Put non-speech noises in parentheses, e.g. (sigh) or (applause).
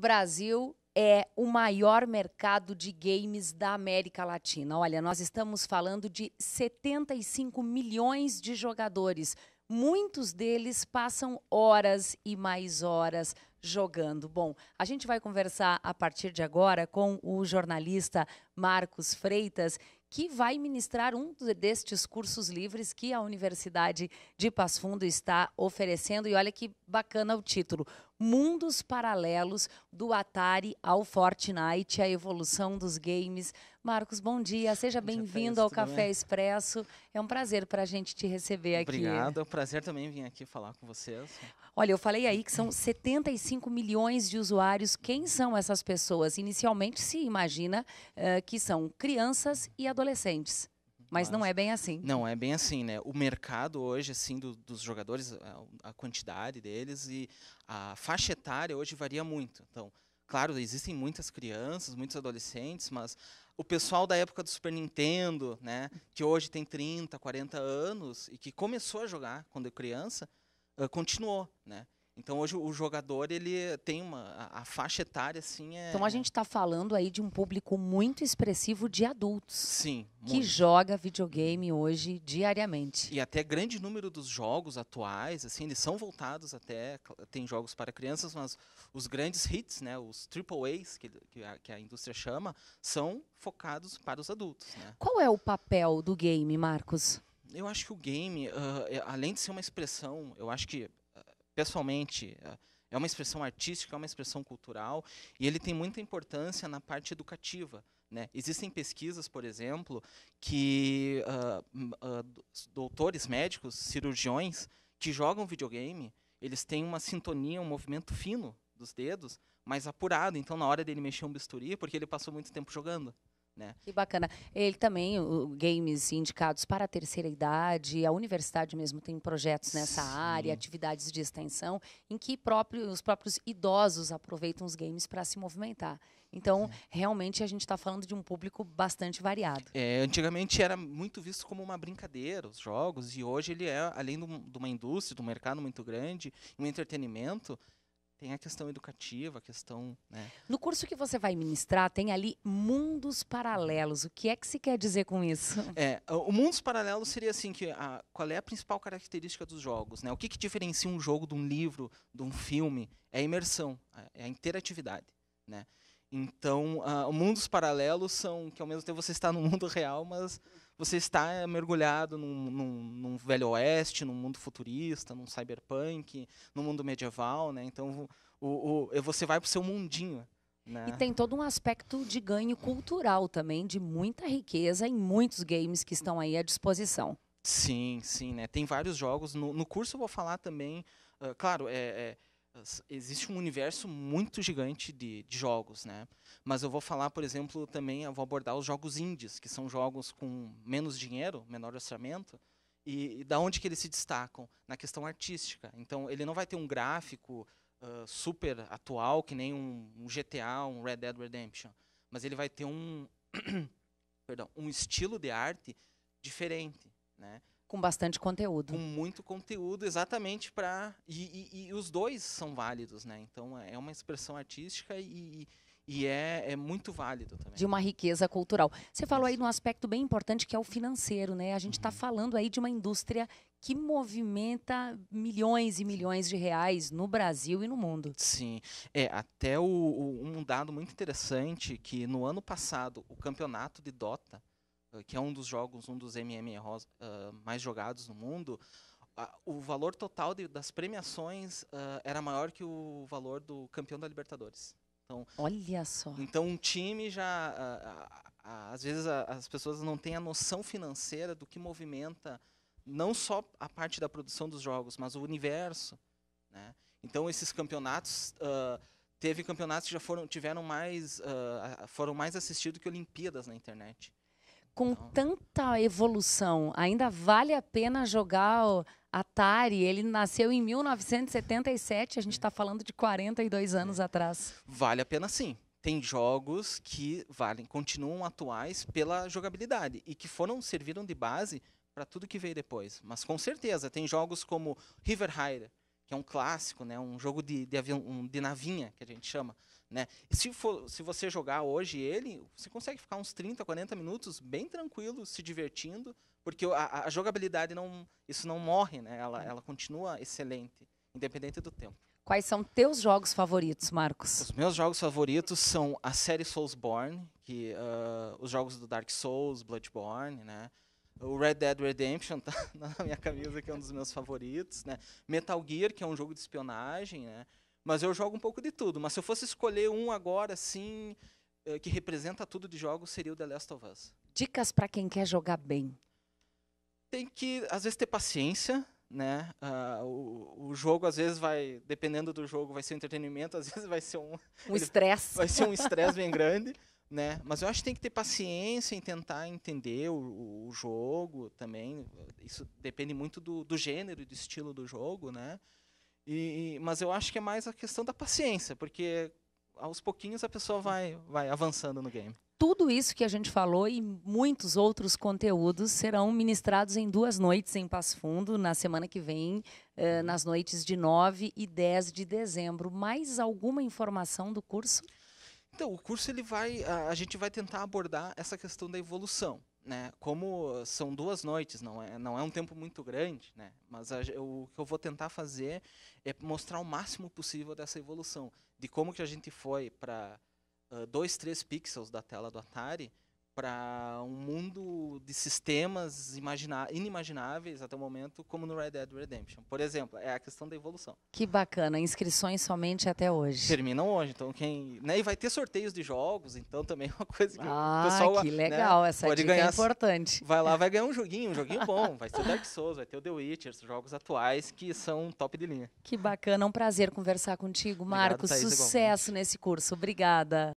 Brasil é o maior mercado de games da América Latina. Olha, nós estamos falando de 75 milhões de jogadores. Muitos deles passam horas e mais horas jogando. Bom, a gente vai conversar a partir de agora com o jornalista Marcos Freitas, que vai ministrar um destes cursos livres que a Universidade de Passo Fundo está oferecendo. E olha que bacana o título: Mundos Paralelos do Atari ao Fortnite, a evolução dos games Marcos, bom dia. Seja bem-vindo ao Café bem? Expresso. É um prazer para a gente te receber aqui. Obrigado. É um prazer também vir aqui falar com vocês. Olha, eu falei aí que são 75 milhões de usuários. Quem são essas pessoas? Inicialmente se imagina uh, que são crianças e adolescentes. Mas, não é bem assim. Não é bem assim, né? O mercado hoje, assim, do, dos jogadores, a, a quantidade deles e a faixa etária hoje varia muito. Então, claro, existem muitas crianças, muitos adolescentes, mas o pessoal da época do Super Nintendo, né, que hoje tem 30, 40 anos e que começou a jogar quando criança, uh, continuou, né? Então hoje o jogador ele tem uma a, faixa etária assim é... Então a gente está falando aí de um público muito expressivo de adultos. Sim. Que joga videogame hoje diariamente. E até grande número dos jogos atuais assim eles são voltados até tem jogos para crianças, mas os grandes hits, né, os triple A's que, que a, que a indústria chama, são focados para os adultos. Né? Qual é o papel do game, Marcos? Eu acho que o game, uh, além de ser uma expressão, eu acho que pessoalmente. É uma expressão artística, é uma expressão cultural, e ele tem muita importância na parte educativa. Né? Existem pesquisas, por exemplo, que uh, uh, doutores médicos, cirurgiões, que jogam videogame, eles têm uma sintonia, um movimento fino dos dedos, mais apurado. Então, na hora dele mexer um bisturi, porque ele passou muito tempo jogando. Né? Que bacana. Ele também, o, games indicados para a terceira idade, a universidade mesmo tem projetos nessa Sim. área, atividades de extensão, em que próprio, os próprios idosos aproveitam os games para se movimentar. Então, é. realmente, a gente está falando de um público bastante variado. É, antigamente era muito visto como uma brincadeira, os jogos, e hoje ele é, além de uma indústria, de um mercado muito grande, um entretenimento, tem a questão educativa, a questão. Né? No curso que você vai ministrar, tem ali mundos paralelos. O que é que se quer dizer com isso? É, o mundos paralelos seria assim: que a, qual é a principal característica dos jogos? Né? O que, que diferencia um jogo de um livro, de um filme? É a imersão, é, é a interatividade. Né? Então, mundos paralelos são que ao mesmo tempo você está no (laughs) mundo real, mas você está eh, mergulhado num, num, num, velho oeste, num mundo futurista, num cyberpunk, num mundo medieval, né? Então o, o, eh, você vai para o seu mundinho. Né? E tem todo um aspecto de ganho cultural também, de muita riqueza em muitos games que estão aí à disposição. Sim, sim, né? Tem vários jogos. No, no curso eu vou falar também, uh, claro, é, é existe um universo muito gigante de, de, jogos, né? Mas eu vou falar, por exemplo, também eu vou abordar os jogos indies, que são jogos com menos dinheiro, menor orçamento, e, e da onde que eles se destacam na questão artística. Então, ele não vai ter um gráfico uh, super atual que nem um, um, GTA, um Red Dead Redemption, mas ele vai ter um, (coughs) perdão, um estilo de arte diferente, né? Com bastante conteúdo. Com muito conteúdo, exatamente para. E, e, e, os dois são válidos, né? Então é, é uma expressão artística e, e é, é, muito válido também. De uma riqueza cultural. Você falou aí de um aspecto bem importante que é o financeiro, né? A gente está uhum. falando aí de uma indústria que movimenta milhões e milhões de reais no Brasil e no mundo. Sim, é até o, o, um dado muito interessante que no ano passado o campeonato de Dota eh, que é um dos jogos, um dos MMOs uh, eh, mais jogados no mundo, uh, o valor total de, das premiações uh, era maior que o valor do campeão da Libertadores. Então, Olha só. Então um time já, às vezes as pessoas não têm a noção financeira do que movimenta não só a parte da produção dos jogos, mas o universo, né? Então esses campeonatos teve campeonatos que já foram tiveram mais foram mais assistidos que Olimpíadas na internet com então, tanta é. evolução, ainda vale a pena jogar o Atari? Ele nasceu em 1977, a gente está falando de 42 anos é. atrás. Vale a pena sim. Tem jogos que valem, continuam atuais pela jogabilidade e que foram serviram de base para tudo que veio depois. Mas com certeza, tem jogos como River High, que é um clássico, né? Um jogo de, de, avião, um, de navinha, que a gente chama, né? E se, for, se você jogar hoje ele, você consegue ficar uns 30, 40 minutos bem tranquilo, se divertindo, porque a, a jogabilidade não... Isso não morre, né? Ela, é. ela continua excelente, independente do tempo. Quais são teus jogos favoritos, Marcos? Os meus jogos favoritos são a série Soulsborne, que uh, os jogos do Dark Souls, Bloodborne, né? O Red Dead Redemption tá (laughs) na minha camisa, que é um dos meus favoritos, né? Metal Gear, que é um jogo de espionagem, né? Mas eu jogo um pouco de tudo. Mas se eu fosse escolher um agora, assim, eh, que representa tudo de jogo, seria o The Last of Us. Dicas para quem quer jogar bem. Tem que, às vezes, ter paciência, né? Uh, o, o, jogo às vezes vai, dependendo do jogo, vai ser um entretenimento, às (laughs) vezes vai ser um um estresse, (laughs) vai ser um estresse bem grande né? Mas eu acho que tem que ter paciência em tentar entender o, o jogo também. Isso depende muito do, do gênero e do estilo do jogo, né? E, mas eu acho que é mais a questão da paciência, porque aos pouquinhos a pessoa vai, vai avançando no game. Tudo isso que a gente falou e muitos outros conteúdos serão ministrados em duas noites em Passo Fundo, na semana que vem, eh, uhum. nas noites de 9 e 10 de dezembro. Mais alguma informação do curso? Então, o curso ele vai, a, a gente vai tentar abordar essa questão da evolução. Né, como são duas noites, não é, não é um tempo muito grande, né, mas a, eu, o que eu vou tentar fazer é mostrar o máximo possível dessa evolução, de como que a gente foi para uh, dois, três pixels da tela do Atari para um mundo de sistemas inimagináveis até o momento, como no Red Dead Redemption. Por exemplo, é a questão da evolução. Que bacana, inscrições somente até hoje. Terminam hoje, então quem, né, e vai ter sorteios de jogos, então também é uma coisa que ah, o pessoal que né, legal, né, essa pode dica é ganhar, é importante. Vai lá, vai ganhar um joguinho, um joguinho bom, vai ter Dark Souls, vai ter o The Witcher, jogos atuais que são top de linha. Que bacana, é um prazer conversar contigo, Marcos. Sucesso igualmente. nesse curso. Obrigada.